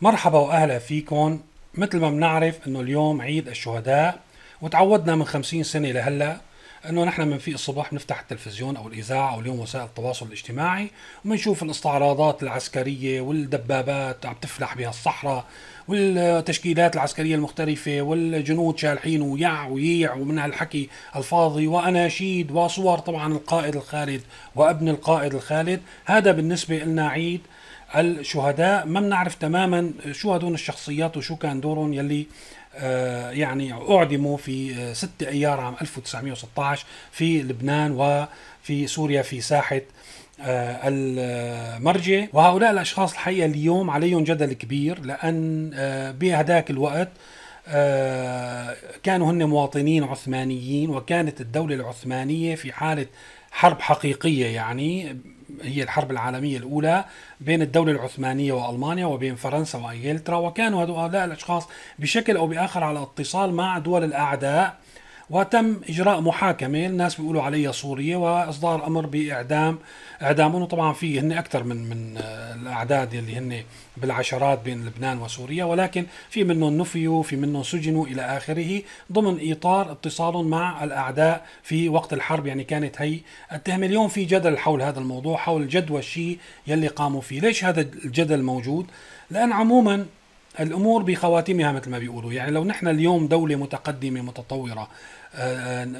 مرحبا واهلا فيكم مثل ما بنعرف انه اليوم عيد الشهداء وتعودنا من 50 سنه لهلا انه نحن بنفيق الصبح بنفتح التلفزيون او الاذاعه او اليوم وسائل التواصل الاجتماعي وبنشوف الاستعراضات العسكريه والدبابات عم تفلح بها الصحراء والتشكيلات العسكريه المختلفه والجنود شالحين ويع وييع ومن هالحكي الفاضي واناشيد وصور طبعا القائد الخالد وابن القائد الخالد هذا بالنسبه لنا عيد الشهداء ما بنعرف تماما شو هدول الشخصيات وشو كان دورهم يلي آه، يعني أعدموا في 6 آه، أيار عام 1916 في لبنان وفي سوريا في ساحة آه، المرجة وهؤلاء الأشخاص الحقيقة اليوم عليهم جدل كبير لأن بهداك الوقت كانوا هن مواطنين عثمانيين وكانت الدولة العثمانية في حالة حرب حقيقية يعني هي الحرب العالمية الأولى بين الدولة العثمانية وألمانيا وبين فرنسا وإنجلترا وكانوا هؤلاء الأشخاص بشكل أو بآخر على اتصال مع دول الأعداء وتم اجراء محاكمه الناس بيقولوا عليها صوريه واصدار امر باعدام اعدامهم وطبعا في هن اكثر من من آه، الاعداد اللي هن بالعشرات بين لبنان وسوريا ولكن في منهم نفيوا في منهم سجنوا الى اخره ضمن اطار اتصالهم مع الاعداء في وقت الحرب يعني كانت هي التهمه اليوم في جدل حول هذا الموضوع حول جدوى الشيء يلي قاموا فيه ليش هذا الجدل موجود لان عموما الامور بخواتمها مثل ما بيقولوا يعني لو نحن اليوم دوله متقدمه متطوره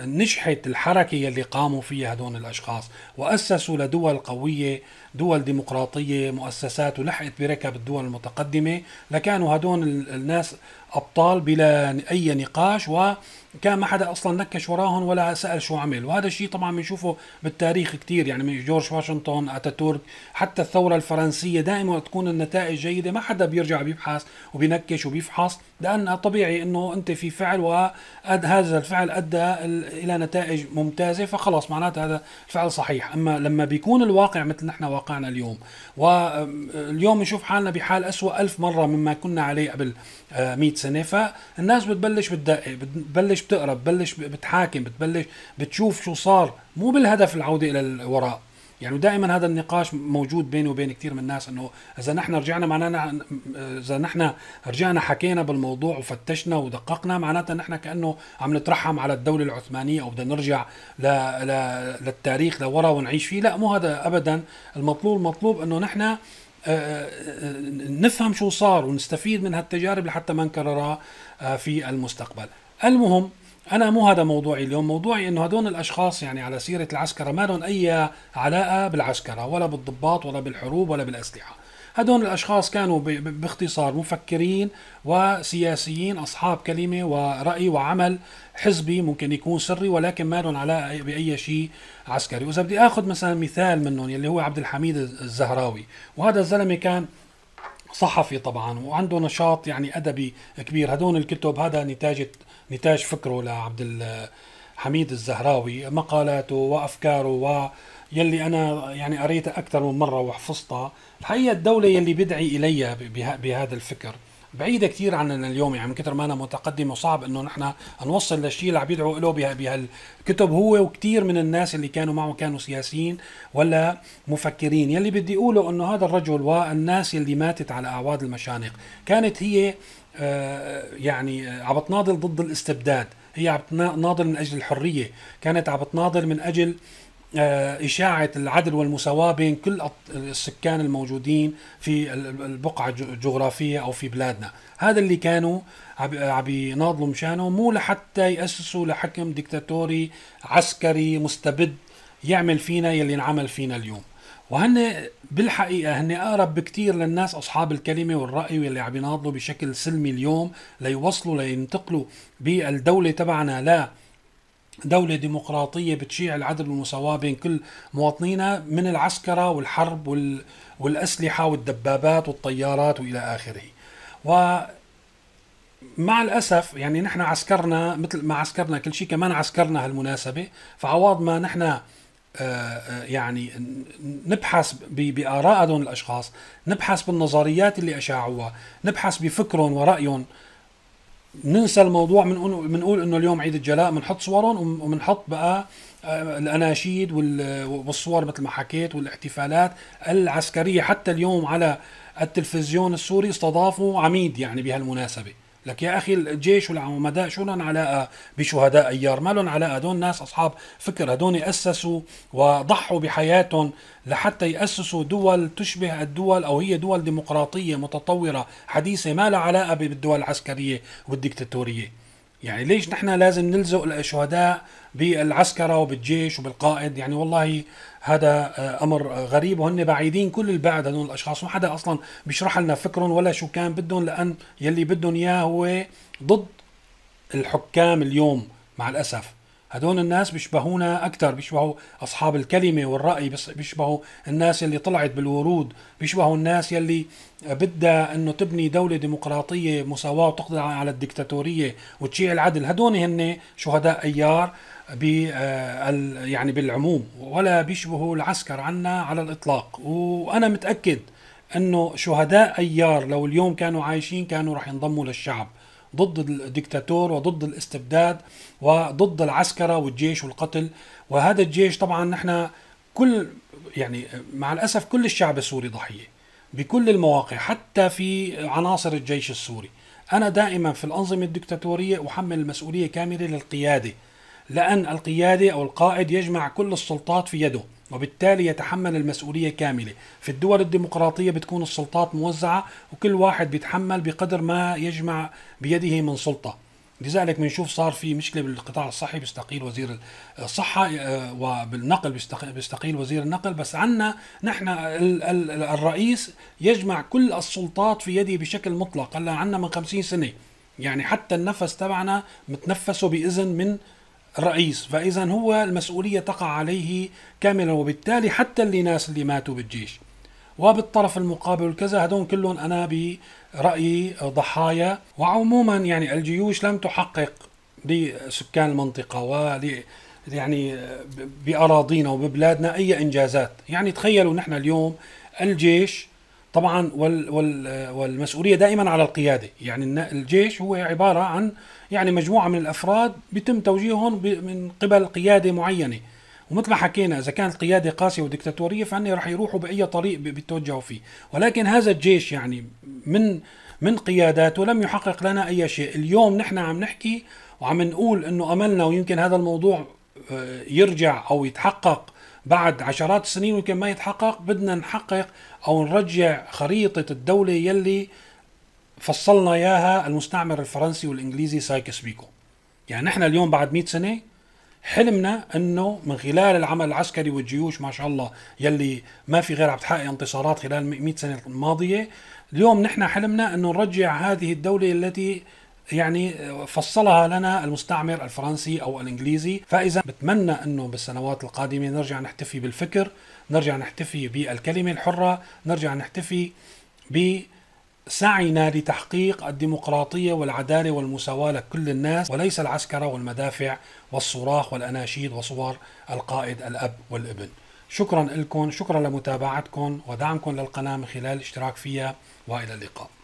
نجحت الحركة يلي قاموا فيها هدول الأشخاص وأسسوا لدول قوية دول ديمقراطية مؤسسات ولحقت بركب الدول المتقدمة لكانوا هدول الناس أبطال بلا أي نقاش وكان ما حدا أصلا نكش وراهم ولا سأل شو عمل وهذا الشيء طبعا بنشوفه بالتاريخ كتير يعني من جورج واشنطن أتاتورك حتى الثورة الفرنسية دائما تكون النتائج جيدة ما حدا بيرجع بيبحث وبينكش وبيفحص لأنها طبيعي أنه أنت في فعل و هذا الفعل أدى إلى نتائج ممتازة فخلاص معناته هذا الفعل صحيح أما لما بيكون الواقع مثل نحن واقعنا اليوم واليوم نشوف حالنا بحال أسوأ ألف مرة مما كنا عليه قبل 100 آه، سنة فالناس بتبلش بتدقق بتبلش بتقرا بتبلش بتحاكم بتبلش بتشوف شو صار مو بالهدف العودة إلى الوراء يعني ودائما هذا النقاش موجود بيني وبين كثير من الناس انه اذا نحن رجعنا معنانا اذا نحن رجعنا حكينا بالموضوع وفتشنا ودققنا معناتها نحن كانه عم نترحم على الدوله العثمانيه او بدنا نرجع ل... ل... للتاريخ لورا ونعيش فيه لا مو هذا ابدا المطلوب المطلوب انه نحن آه، آه، آه، نفهم شو صار ونستفيد من هالتجارب لحتى ما نكررها في المستقبل المهم انا مو هذا موضوعي اليوم موضوعي انه هدول الاشخاص يعني على سيره العسكره ما لهم اي علاقه بالعسكره ولا بالضباط ولا بالحروب ولا بالاسلحه هدول الاشخاص كانوا باختصار مفكرين وسياسيين اصحاب كلمه وراي وعمل حزبي ممكن يكون سري ولكن ما لهم علاقه باي شيء عسكري واذا بدي اخذ مثلا مثال منهم يلي هو عبد الحميد الزهراوي وهذا الزلمه كان صحفي طبعا وعنده نشاط يعني ادبي كبير هدول الكتب هذا نتاجه نتاج فكره لعبد الحميد الزهراوي مقالاته وافكاره و يلي انا يعني قريتها اكثر من مره وحفظتها الحقيقه الدوله يلي بدعي اليها بهذا الفكر بعيده كثير عننا اليوم يعني من كثر ما انا متقدمه وصعب انه نحن نوصل للشيء اللي عم يدعوا له بهالكتب هو وكثير من الناس اللي كانوا معه كانوا سياسيين ولا مفكرين يلي بدي اقوله انه هذا الرجل والناس اللي ماتت على أعواد المشانق كانت هي آه، يعني آه، عم تناضل ضد الاستبداد هي عم تناضل من اجل الحريه كانت عم تناضل من اجل آه، إشاعة العدل والمساواة بين كل السكان الموجودين في البقعة الجغرافية أو في بلادنا هذا اللي كانوا عم يناضلوا مشانه مو لحتى يأسسوا لحكم ديكتاتوري عسكري مستبد يعمل فينا يلي انعمل فينا اليوم وهن بالحقيقه هن اقرب بكثير للناس اصحاب الكلمه والراي واللي عم يناضلوا بشكل سلمي اليوم ليوصلوا لينتقلوا بالدوله تبعنا لا دولة ديمقراطية بتشيع العدل والمساواة بين كل مواطنينا من العسكرة والحرب وال... والأسلحة والدبابات والطيارات وإلى آخره و مع الأسف يعني نحن عسكرنا مثل ما عسكرنا كل شيء كمان عسكرنا هالمناسبة فعوض ما نحن آه، آه، يعني نبحث بآراء هدول الأشخاص نبحث بالنظريات اللي أشاعوها نبحث بفكرهم ورأيهم ننسى الموضوع بنقول بنقول انه اليوم عيد الجلاء بنحط صورهم وبنحط بقى آه، الاناشيد والصور مثل ما حكيت والاحتفالات العسكريه حتى اليوم على التلفزيون السوري استضافوا عميد يعني بهالمناسبه لك يا اخي الجيش والعمداء شو لهم علاقه بشهداء ايار ما لهم علاقه هدول ناس اصحاب فكر هدول اسسوا وضحوا بحياتهم لحتى ياسسوا دول تشبه الدول او هي دول ديمقراطيه متطوره حديثه ما لها علاقه بالدول العسكريه والديكتاتوريه يعني ليش نحن لازم نلزق الشهداء بالعسكرة وبالجيش وبالقائد يعني والله هذا آه، امر آه، غريب وهن بعيدين كل البعد هذول الاشخاص ما حدا اصلا بيشرح لنا فكرهم ولا شو كان بدهم لان يلي بدهم اياه هو ضد الحكام اليوم مع الاسف هدول الناس بيشبهونا أكثر بيشبهوا أصحاب الكلمة والرأي بيشبهوا الناس اللي طلعت بالورود بيشبهوا الناس يلي بدها أنه تبني دولة ديمقراطية مساواة وتقضي على الدكتاتورية وتشيع العدل هدول هن شهداء أيار آه، يعني بالعموم ولا بيشبهوا العسكر عنا على الإطلاق وأنا متأكد أنه شهداء أيار لو اليوم كانوا عايشين كانوا رح ينضموا للشعب ضد الدكتاتور وضد الاستبداد وضد العسكرة والجيش والقتل وهذا الجيش طبعا نحن كل يعني مع الأسف كل الشعب السوري ضحية بكل المواقع حتى في عناصر الجيش السوري أنا دائما في الأنظمة الدكتاتورية أحمل المسؤولية كاملة للقيادة لأن القيادة أو القائد يجمع كل السلطات في يده وبالتالي يتحمل المسؤولية كاملة في الدول الديمقراطية بتكون السلطات موزعة وكل واحد بيتحمل بقدر ما يجمع بيده من سلطة لذلك بنشوف صار في مشكله بالقطاع الصحي بيستقيل وزير الصحه آه، وبالنقل بيستقيل وزير النقل بس عنا نحن الرئيس يجمع كل السلطات في يده بشكل مطلق هلا عنا من 50 سنه يعني حتى النفس تبعنا متنفسه باذن من الرئيس فإذا هو المسؤولية تقع عليه كاملا وبالتالي حتى اللي ناس اللي ماتوا بالجيش وبالطرف المقابل كذا هدول كلهم أنا برأيي ضحايا وعموما يعني الجيوش لم تحقق لسكان المنطقة ول يعني بأراضينا وببلادنا أي إنجازات يعني تخيلوا نحن اليوم الجيش طبعا وال وال والمسؤوليه دائما على القياده يعني الجيش هو عباره عن يعني مجموعه من الافراد بيتم توجيههم من قبل قياده معينه ومثل ما حكينا اذا كانت القياده قاسيه ودكتاتوريه فهن رح يروحوا باي طريق بيتوجهوا فيه ولكن هذا الجيش يعني من من قياداته لم يحقق لنا اي شيء اليوم نحن عم نحكي وعم نقول انه املنا ويمكن هذا الموضوع آه، يرجع او يتحقق بعد عشرات السنين ويمكن ما يتحقق بدنا نحقق او نرجع خريطه الدوله يلي فصلنا اياها المستعمر الفرنسي والانجليزي سايكس بيكو يعني نحن اليوم بعد 100 سنه حلمنا انه من خلال العمل العسكري والجيوش ما شاء الله يلي ما في غير عم تحقق انتصارات خلال 100 سنه الماضيه اليوم نحن حلمنا انه نرجع هذه الدوله التي يعني فصلها لنا المستعمر الفرنسي او الانجليزي فاذا بتمنى انه بالسنوات القادمه نرجع نحتفي بالفكر نرجع نحتفي بالكلمه الحره نرجع نحتفي بسعينا لتحقيق الديمقراطيه والعداله والمساواه لكل الناس وليس العسكره والمدافع والصراخ والاناشيد وصور القائد الاب والابن. شكرا لكم، شكرا لمتابعتكم ودعمكم للقناه من خلال الاشتراك فيها والى اللقاء.